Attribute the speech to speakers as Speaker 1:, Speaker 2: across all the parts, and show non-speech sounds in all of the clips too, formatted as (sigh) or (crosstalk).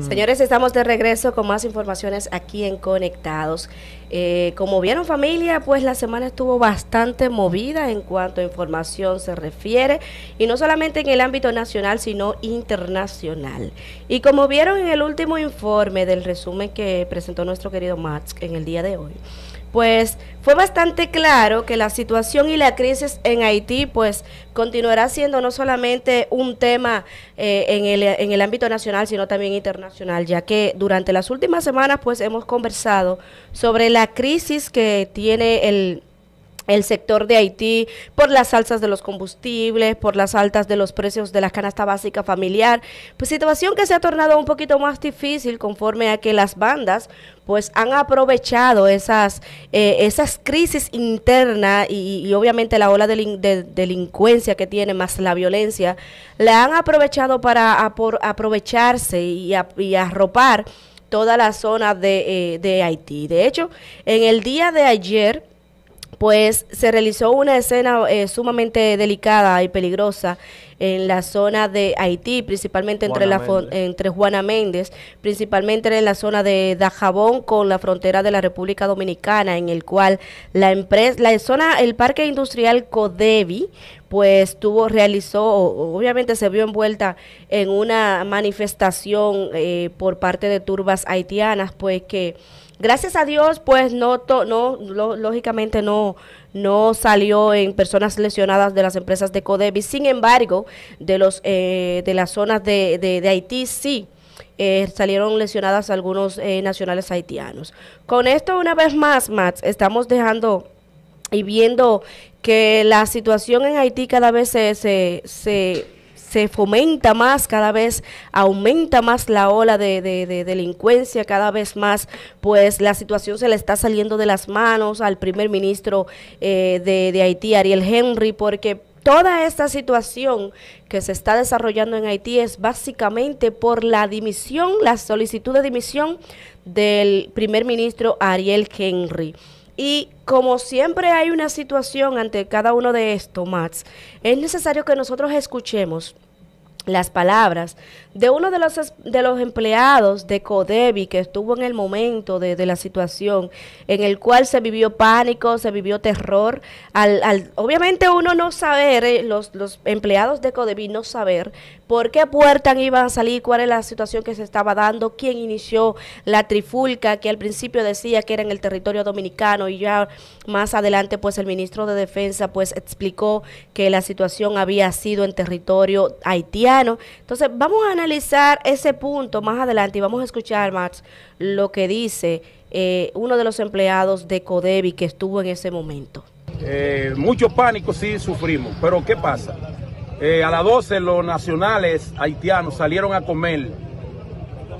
Speaker 1: Señores, estamos de regreso con más informaciones aquí en Conectados. Eh, como vieron familia, pues la semana estuvo bastante movida en cuanto a información se refiere, y no solamente en el ámbito nacional, sino internacional. Y como vieron en el último informe del resumen que presentó nuestro querido Max en el día de hoy, pues fue bastante claro que la situación y la crisis en Haití pues continuará siendo no solamente un tema eh, en, el, en el ámbito nacional, sino también internacional, ya que durante las últimas semanas pues hemos conversado sobre la crisis que tiene el el sector de Haití por las alzas de los combustibles, por las altas de los precios de la canasta básica familiar, pues situación que se ha tornado un poquito más difícil conforme a que las bandas pues han aprovechado esas, eh, esas crisis internas y, obviamente la ola de, delincuencia que tiene más la violencia, la han aprovechado para aprovecharse y, arropar toda la zona de, eh, de Haití. De hecho, en el día de ayer pues se realizó una escena eh, sumamente delicada y peligrosa en la zona de Haití, principalmente entre, la entre Juana Méndez, principalmente en la zona de Dajabón con la frontera de la República Dominicana, en el cual la empresa, la zona, el parque industrial Codevi, pues tuvo, realizó, obviamente se vio envuelta en una manifestación eh, por parte de turbas haitianas, pues que Gracias a Dios, pues no, no lógicamente no, no salió en personas lesionadas de las empresas de Codevis. Sin embargo, de, los, eh, de las zonas de, Haití sí. Eh, salieron lesionadas algunos eh, nacionales haitianos. Con esto, una vez más, Max, estamos dejando y viendo que la situación en Haití cada vez se, se se fomenta más, cada vez aumenta más la ola de, delincuencia, cada vez más, pues la situación se le está saliendo de las manos al primer ministro eh, de, de Haití, Ariel Henry, porque toda esta situación que se está desarrollando en Haití es básicamente por la dimisión, la solicitud de dimisión del primer ministro Ariel Henry. Y como siempre hay una situación ante cada uno de estos, Max, es necesario que nosotros escuchemos las palabras de uno de los, de los empleados de Codevi que estuvo en el momento de, de la situación en el cual se vivió pánico, se vivió terror. Al, al obviamente uno no saber, eh, los, los empleados de Codevi no saber por qué puertas iban a salir, cuál es la situación que se estaba dando, quién inició la trifulca que al principio decía que era en el territorio dominicano y ya más adelante pues el ministro de Defensa pues explicó que la situación había sido en territorio haitiano. Entonces vamos a analizar ese punto más adelante y vamos a escuchar, Max, lo que dice eh, uno de los empleados de Codevi que estuvo en ese momento.
Speaker 2: Eh, mucho pánico sí sufrimos, pero ¿qué pasa? Eh, a las 12 los nacionales haitianos salieron a comer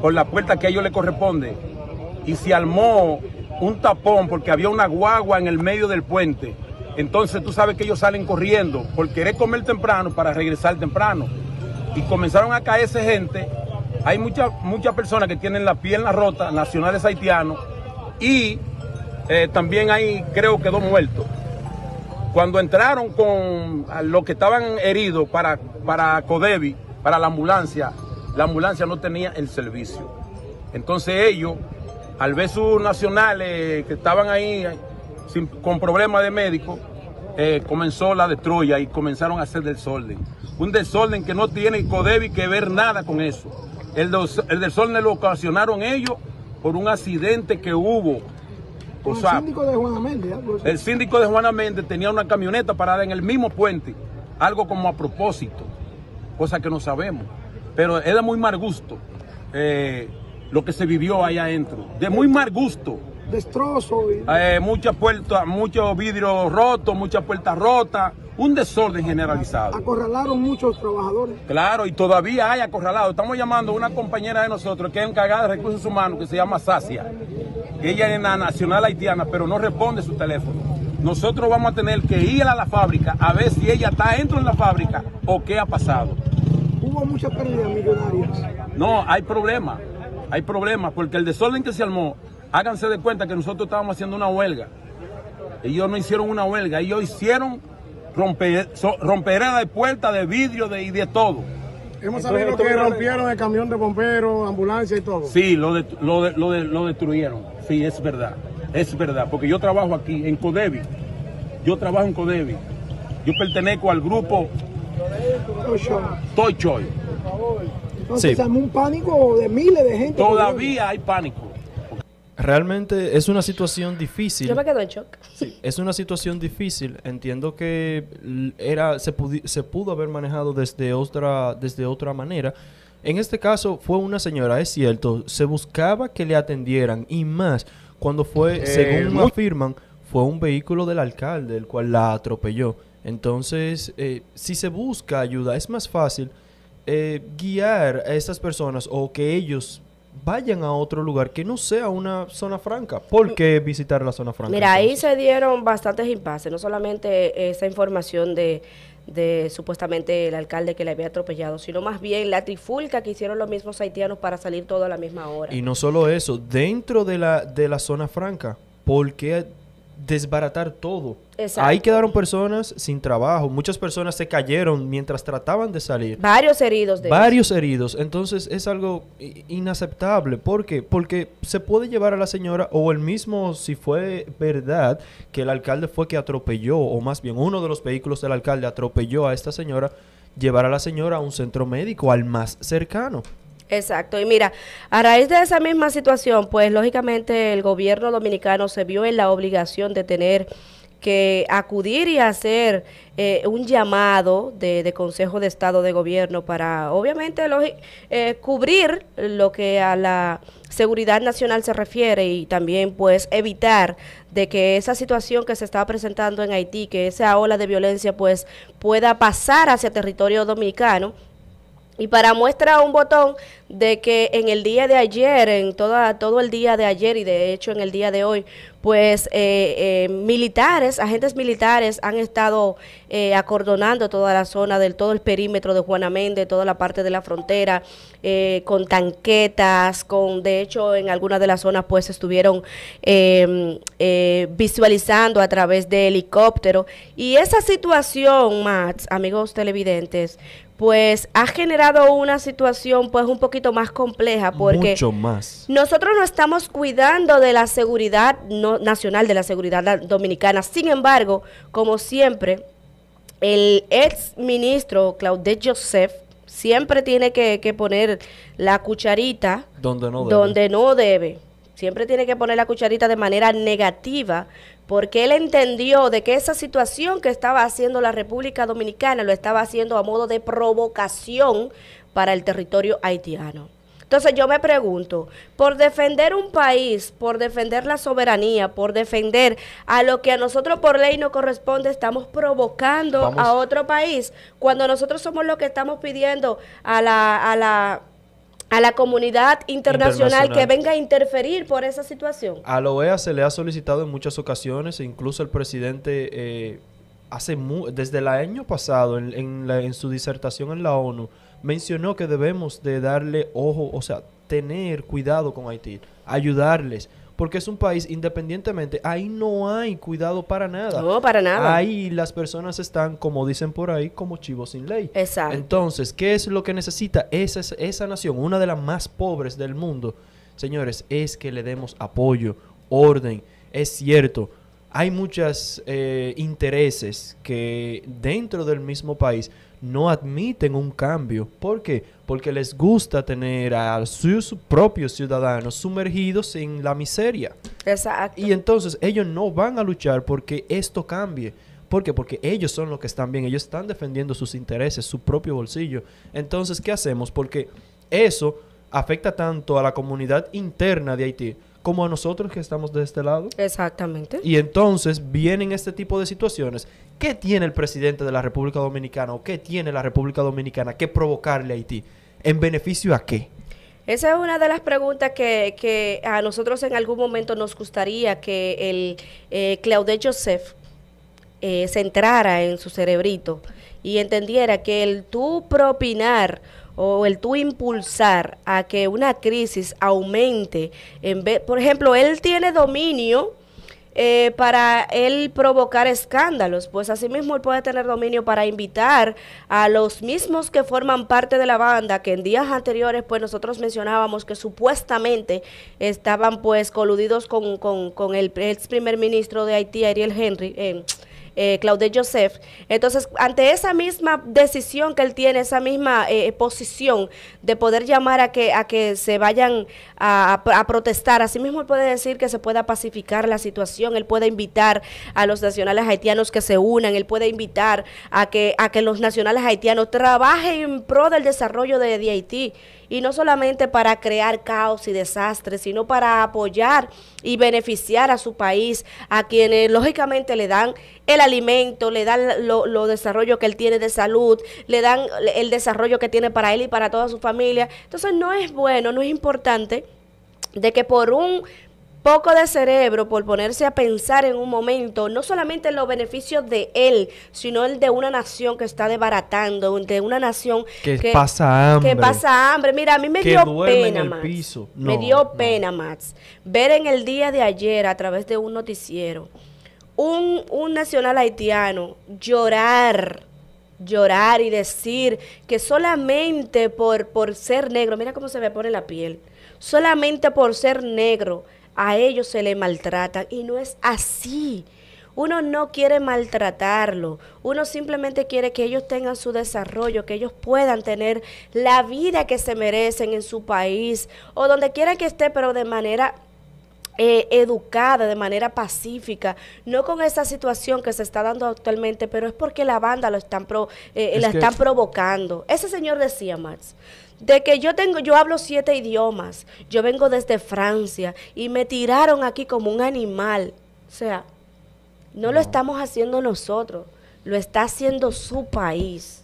Speaker 2: por la puerta que a ellos les corresponde y se armó un tapón porque había una guagua en el medio del puente. Entonces tú sabes que ellos salen corriendo por querer comer temprano para regresar temprano y comenzaron a caerse gente. Hay muchas personas que tienen la pierna rota, nacionales haitianos, y eh, también hay, creo que dos muertos. Cuando entraron con los que estaban heridos para, para Codevi, para la ambulancia, la ambulancia no tenía el servicio. Entonces ellos, al ver sus nacionales que estaban ahí eh, con problemas de médico eh, comenzó la destroya y comenzaron a hacer desorden. Un desorden que no tiene codebi que ver nada con eso. El, el desorden lo ocasionaron ellos por un accidente que hubo. el síndico de Juana Méndez. tenía una camioneta parada en el mismo puente, algo como a propósito, cosa que no sabemos. Pero era muy mal gusto eh, lo que se vivió allá adentro, de muy mal gusto destrozo. Eh, muchas puertas, muchos vidrios rotos, muchas puertas rotas, un desorden generalizado. Acorralaron muchos trabajadores. Claro, y todavía hay acorralado. Estamos llamando a una compañera de nosotros que es encargada de recursos humanos, que se llama Sacia. Ella es la nacional haitiana, pero no responde su teléfono. Nosotros vamos a tener que ir a la fábrica a ver si ella está dentro de la fábrica o qué ha pasado. Hubo muchas pérdidas millonarias. No, hay problema Hay problemas porque el desorden que se armó Háganse de cuenta que nosotros estábamos haciendo una huelga. Ellos no hicieron una huelga, ellos hicieron romper, de puertas, de vidrio de, y de todo. Hemos sabido que rompieron el camión de bomberos, ambulancia y todo. Sí, lo, destruyeron. Sí, es verdad. Es verdad. Porque yo trabajo aquí, en Codevi. Yo trabajo en Codevi. Yo pertenezco al grupo Toy Choy. Entonces, hay un pánico de miles de gente. Todavía hay pánico.
Speaker 3: Realmente es una situación difícil. Yo me quedo en shock. Es una situación difícil. Entiendo que era, se, pudo haber manejado desde otra, desde otra manera. En este caso fue una señora, es cierto. Se buscaba que le atendieran y más cuando fue, eh, según afirman, fue un vehículo del alcalde el cual la atropelló. Entonces, eh, si se busca ayuda, es más fácil eh, guiar a estas personas o que ellos vayan a otro lugar que no sea una zona franca. ¿Por qué visitar la zona franca? Mira,
Speaker 1: ahí se dieron bastantes impases, no solamente esa información de, de supuestamente el alcalde que le había atropellado, sino más bien la trifulca que hicieron los mismos haitianos para salir todo a la misma hora.
Speaker 3: Y no solo eso, dentro de la, de la zona franca, ¿por qué desbaratar todo. Ahí quedaron personas sin trabajo, muchas personas se cayeron mientras trataban de salir.
Speaker 1: Varios heridos. De Varios
Speaker 3: heridos. Entonces es algo inaceptable. ¿Por qué? Porque se puede llevar a la señora o el mismo, si fue verdad, que el alcalde fue que atropelló, o más bien uno de los vehículos del alcalde atropelló a esta señora, llevar a la señora a un centro médico, al más cercano.
Speaker 1: Exacto, y mira, a raíz de esa misma situación, pues lógicamente el gobierno dominicano se vio en la obligación de tener que acudir y hacer eh, un llamado de, Consejo de Estado de Gobierno para, obviamente, eh, cubrir lo que a la seguridad nacional se refiere y también, pues, evitar de que esa situación que se estaba presentando en Haití, que esa ola de violencia, pues, pueda pasar hacia territorio dominicano. Y para muestra un botón, de que en el día de ayer, en toda, todo el día de ayer y de hecho en el día de hoy, pues eh, eh, militares, agentes militares han estado eh, acordonando toda la zona del todo el perímetro de de toda la parte de la frontera, eh, con tanquetas, con de hecho en algunas de las zonas pues estuvieron em, visualizando a través de helicóptero y esa situación, Max, amigos televidentes, pues ha generado una situación pues un poquito más compleja porque Mucho más. nosotros no estamos cuidando de la seguridad nacional, de la seguridad dominicana. Sin embargo, como siempre, el ex ministro Claudette Joseph siempre tiene que, poner la cucharita
Speaker 3: donde no Donde
Speaker 1: no debe siempre tiene que poner la cucharita de manera negativa, porque él entendió de que esa situación que estaba haciendo la República Dominicana lo estaba haciendo a modo de provocación para el territorio haitiano. Entonces yo me pregunto, por defender un país, por defender la soberanía, por defender a lo que a nosotros por ley no corresponde, estamos provocando a otro país, cuando nosotros somos los que estamos pidiendo a la, a la, a la comunidad internacional, que venga a interferir por esa situación.
Speaker 3: A la OEA se le ha solicitado en muchas ocasiones, e incluso el presidente... Eh, hace desde el año pasado, en su disertación en la ONU, mencionó que debemos de darle ojo, o sea, tener cuidado con Haití, ayudarles, porque es un país independientemente, ahí no hay cuidado para nada. No, para nada. Ahí las personas están, como dicen por ahí, como chivos sin
Speaker 1: ley. Exacto.
Speaker 3: Entonces, ¿qué es lo que necesita esa, esa nación, una de las más pobres del mundo? Señores, es que le demos apoyo, orden. Es cierto, hay muchos eh, intereses que dentro del mismo país no admiten un cambio. ¿Por qué? Porque les gusta tener a sus propios ciudadanos sumergidos en la miseria. Exacto. Y entonces ellos no van a luchar porque esto cambie. ¿Por qué? Porque ellos son los que están bien, ellos están defendiendo sus intereses, su propio bolsillo. Entonces, ¿qué hacemos? Porque eso afecta tanto a la comunidad interna de Haití como a nosotros que estamos de este lado.
Speaker 1: Exactamente. Y
Speaker 3: entonces vienen este tipo de situaciones. ¿Qué tiene el presidente de la República Dominicana o qué tiene la República Dominicana que provocarle a Haití? ¿En beneficio a qué?
Speaker 1: Esa es una de las preguntas que, a nosotros en algún momento nos gustaría que el eh, Claude Joseph eh, se entrara en su cerebrito y entendiera que el tú propinar o el tú impulsar a que una crisis aumente, en vez, por ejemplo, él tiene dominio eh, para él provocar escándalos, pues asimismo él puede tener dominio para invitar a los mismos que forman parte de la banda, que en días anteriores pues nosotros mencionábamos que supuestamente estaban pues coludidos con, con, el ex primer ministro de Haití, Ariel Henry eh, Joseph. Entonces, ante esa misma decisión que él tiene, esa misma eh, eh, posición de poder llamar a que, a que se vayan a, a, protestar, asimismo él puede decir que se pueda pacificar la situación, él puede invitar a los nacionales haitianos que se unan, él puede invitar a que, a que los nacionales haitianos trabajen en pro del desarrollo de Haití y no solamente para crear caos y desastres, sino para apoyar y beneficiar a su país, a quienes lógicamente le dan el alimento, le dan lo, desarrollo que él tiene de salud, le dan el desarrollo que tiene para él y para toda su familia. Entonces no es bueno, no es importante de que por un poco de cerebro por ponerse a pensar en un momento, no solamente en los beneficios de él, sino el de una nación que está desbaratando, de una nación que, pasa hambre. Que Mira, a mí me dio pena, Max. me dio pena, Max, ver en el día de ayer a través de un noticiero un, nacional haitiano llorar llorar y decir que solamente por, por ser negro, mira cómo se me pone la piel, solamente por ser negro a ellos se les maltratan y no es así. Uno no quiere maltratarlo, uno simplemente quiere que ellos tengan su desarrollo, que ellos puedan tener la vida que se merecen en su país o donde quiera que esté, pero de manera eh, educada de manera pacífica, no con esa situación que se está dando actualmente, pero es porque la banda lo están eh, eh, la están provocando. Ese señor decía, marx de que yo tengo, yo hablo siete idiomas, yo vengo desde Francia y me tiraron aquí como un animal. O sea, no. lo estamos haciendo nosotros, lo está haciendo su país.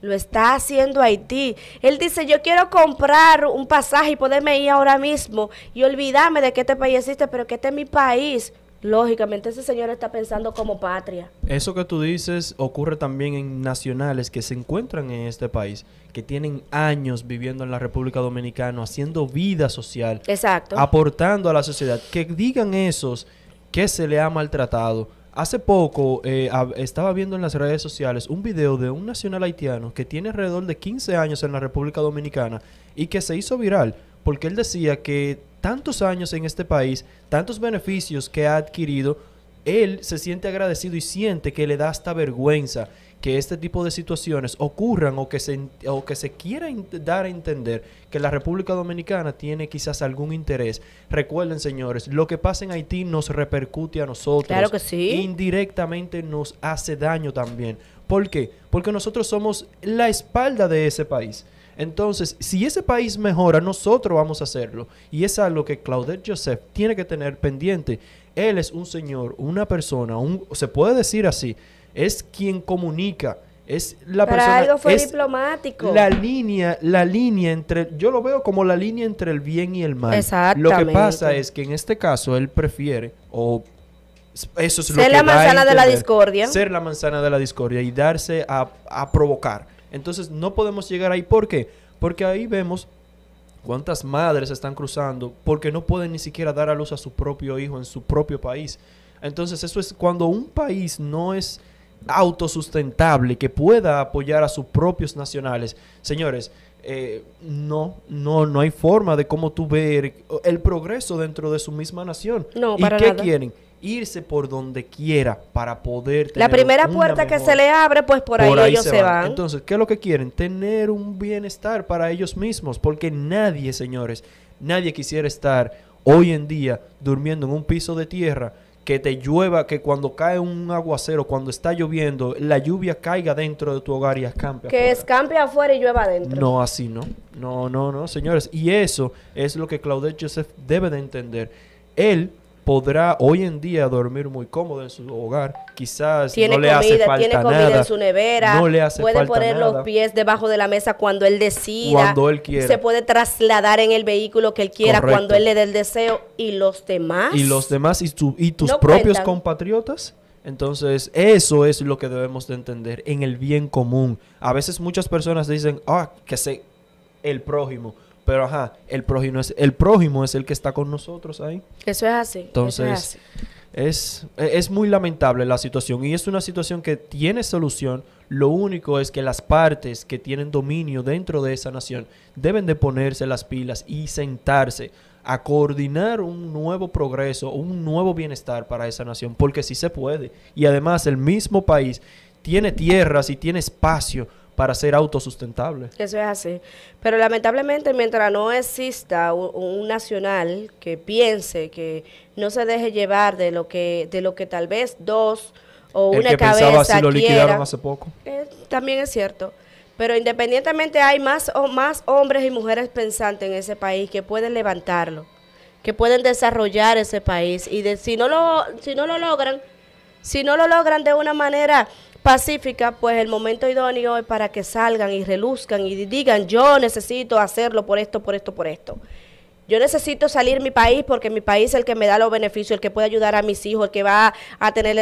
Speaker 1: Lo está haciendo Haití. Él dice, yo quiero comprar un pasaje y poderme ir ahora mismo y olvidarme de que este país existe, pero que este es mi país. Lógicamente ese señor está pensando como patria.
Speaker 3: Eso que tú dices ocurre también en nacionales que se encuentran en este país, que tienen años viviendo en la República Dominicana, haciendo vida social, aportando a la sociedad. Que digan esos que se le ha maltratado, Hace poco eh, estaba viendo en las redes sociales un video de un nacional haitiano que tiene alrededor de 15 años en la República Dominicana y que se hizo viral porque él decía que tantos años en este país, tantos beneficios que ha adquirido, él se siente agradecido y siente que le da hasta vergüenza que este tipo de situaciones ocurran o que se, que se quiera dar a entender que la República Dominicana tiene quizás algún interés. Recuerden, señores, lo que pasa en Haití nos repercute a nosotros. Claro que sí. Indirectamente nos hace daño también. ¿Por qué? Porque nosotros somos la espalda de ese país. Entonces, si ese país mejora, nosotros vamos a hacerlo. Y es algo que Claudette Joseph tiene que tener pendiente. Él es un señor, una persona, un, se puede decir así, es quien comunica. Es la Para persona, algo fue diplomático. La línea, la línea entre, yo lo veo como la línea entre el bien y el mal. Lo que pasa es que en este caso él prefiere, o eso es ser lo que la manzana de la discordia. Ser la manzana de la discordia y darse a, a provocar. Entonces no podemos llegar ahí. ¿Por qué? Porque ahí vemos cuántas madres están cruzando porque no pueden ni siquiera dar a luz a su propio hijo en su propio país. Entonces eso es cuando un país no es autosustentable que pueda apoyar a sus propios nacionales. Señores, eh, no, no, no hay forma de cómo tú ver el progreso dentro de su misma nación. No, ¿Y para qué quieren? Irse por donde quiera para poder La primera puerta que se le abre, pues por, ahí, ellos se, van. Entonces, ¿qué es lo que quieren? Tener un bienestar para ellos mismos, porque nadie, señores, nadie quisiera estar hoy en día durmiendo en un piso de tierra que te llueva, que cuando cae un aguacero, cuando está lloviendo, la lluvia caiga dentro de tu hogar y escampe. Que
Speaker 1: escampe afuera y llueva adentro. No,
Speaker 3: así no. No, no, no, señores. Y eso es lo que Claudette Joseph debe de entender. Él podrá hoy en día dormir muy cómodo en su hogar. Quizás no le comida, hace falta tiene comida en su nevera, no le hace puede poner los
Speaker 1: pies debajo de la mesa cuando él decida, cuando él quiera. se puede trasladar en el vehículo que él quiera cuando él le dé el deseo y los demás. Y los demás y, tus propios
Speaker 3: compatriotas. Entonces, eso es lo que debemos de entender en el bien común. A veces muchas personas dicen, ah, que sé, el prójimo pero ajá, el prójimo es, el prójimo es el que está con nosotros ahí. Eso es así. Entonces, es, e-, Es, muy lamentable la situación y es una situación que tiene solución. Lo único es que las partes que tienen dominio dentro de esa nación deben de ponerse las pilas y sentarse a coordinar un nuevo progreso, un nuevo bienestar para esa nación, porque sí se puede. Y además el mismo país tiene tierras y tiene espacio para ser autosustentable.
Speaker 1: Eso es así. Pero lamentablemente mientras no exista un, nacional que piense, que no se deje llevar de lo que, de lo que tal vez dos o una que pensaba si lo liquidaron hace poco. Eh, también es cierto. Pero independientemente hay más, o, más hombres y mujeres pensantes en ese país que pueden levantarlo, que pueden desarrollar ese país. Y de, si, no lo, si no lo logran, si no lo logran de una manera pacífica, pues el momento idóneo es para que salgan y reluzcan y digan, yo necesito hacerlo por esto, por esto, por esto. Yo necesito salir mi país porque mi país es el que me da los beneficios, el que puede ayudar a mis hijos, el que va a tener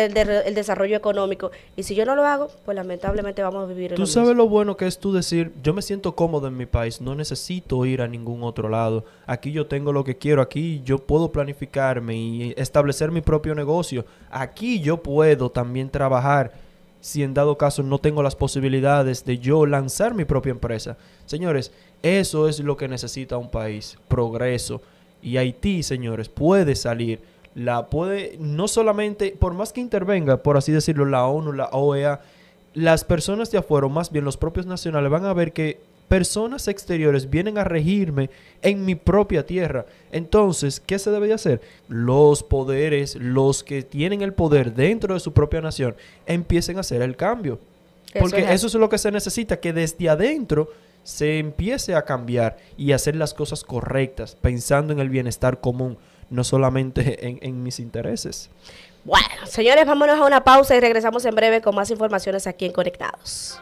Speaker 1: el, desarrollo económico. Y si yo no lo hago, pues lamentablemente vamos a vivir. Tú sabes
Speaker 3: lo bueno que es tú decir, yo me siento cómodo en mi país, no necesito ir a ningún otro lado. Aquí yo tengo lo que quiero, aquí yo puedo planificarme y establecer mi propio negocio. Aquí yo puedo también trabajar si en dado caso no tengo las posibilidades de yo lanzar mi propia empresa. Señores, eso es lo que necesita un país, progreso. Y Haití, señores, puede salir, la puede, no solamente, por más que intervenga, por así decirlo, la ONU, la OEA, las personas de afuera, más bien los propios nacionales, van a ver que personas exteriores vienen a regirme en mi propia tierra. Entonces, ¿qué se debe de hacer? Los poderes, los que tienen el poder dentro de su propia nación, empiecen a hacer el cambio. Porque eso es, lo que se necesita, que desde adentro se empiece a cambiar y hacer las cosas correctas, pensando en el bienestar común, no solamente (laughs) en, en mis intereses.
Speaker 2: Bueno,
Speaker 1: señores, vámonos a una pausa y regresamos en breve con más informaciones aquí en Conectados.